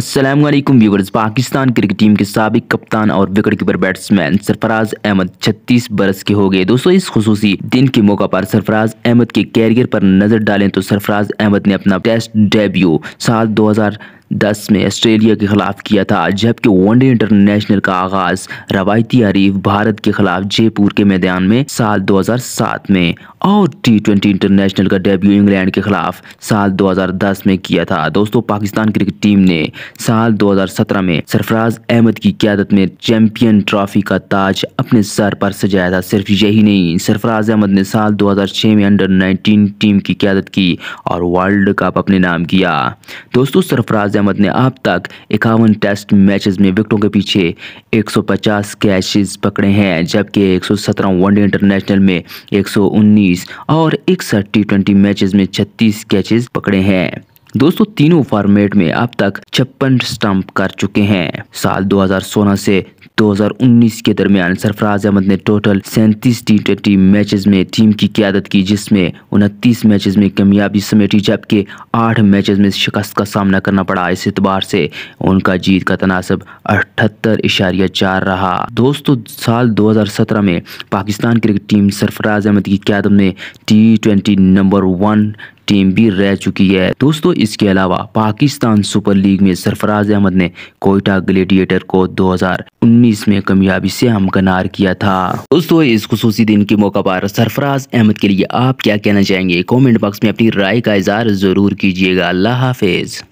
Aslam viewers Pakistan cricket team के सबक कप्तान और wicket keeper batsman Sarfaraz Ahmed 36 बरस के हो गए दोस्तों इस खसूसी दिन के मौका पर सरफराज अहमद के कैरियर पर नजर डालें तो सरफराज अहमद ने अपना टेस्ट डेब्यू साल दस में ऑस्ट्रेलिया के खिलाफ किया था जबकि वनडे इंटरनेशनल का आगाज रवायती हरीफ भारत के खिलाफ जयपुर के मैदान में साल 2007 में और टी ट्वेंटी इंटरनेशनल का डेब्यू इंग्लैंड के खिलाफ साल 2010 में किया था दोस्तों पाकिस्तान क्रिकेट टीम ने साल 2017 में सरफराज अहमद की क्यादत में चैंपियन ट्रॉफी का ताज अपने सर पर सजाया था सिर्फ यही नहीं सरफराज अहमद ने साल 2006 में अंडर 19 टीम की क्यादत की और वर्ल्ड कप अपने नाम किया दोस्तों सरफराज अहमद ने अब तक इक्यावन टेस्ट मैचेस में विकेटों के पीछे 150 कैचेस पकड़े हैं जबकि 117 वनडे इंटरनेशनल में 119 और इकसठ टी ट्वेंटी मैचेस में 36 कैचेस पकड़े हैं दोस्तों तीनों फॉर्मेट में अब तक छप्पन स्टंप कर चुके हैं साल 2016 से 2019 के दरमियान सरफराज अहमद ने टोटल सैंतीस टी ट्वेंटी मैच में टीम की क्यादत की जिसमें उनतीस मैच में कामयाबी समेटी जबकि आठ मैच में शिकस्त का सामना करना पड़ा इस एतबार से उनका जीत का तनासब अठहत्तर इशारिया चार रहा दोस्तों साल 2017 में पाकिस्तान क्रिकेट टीम सरफराज अहमद की क्यादत में T twenty number one team भी रह चुकी है दोस्तों इसके अलावा पाकिस्तान सुपर लीग में सरफराज अहमद ने कोयटा ग्लेडिएटर को 2019 में कामयाबी से हमकनार किया था दोस्तों इस खसूसी दिन के मौका पर सरफराज अहमद के लिए आप क्या कहना चाहेंगे कॉमेंट बॉक्स में अपनी राय का इजहार जरूर कीजिएगा अल्लाह हाफिज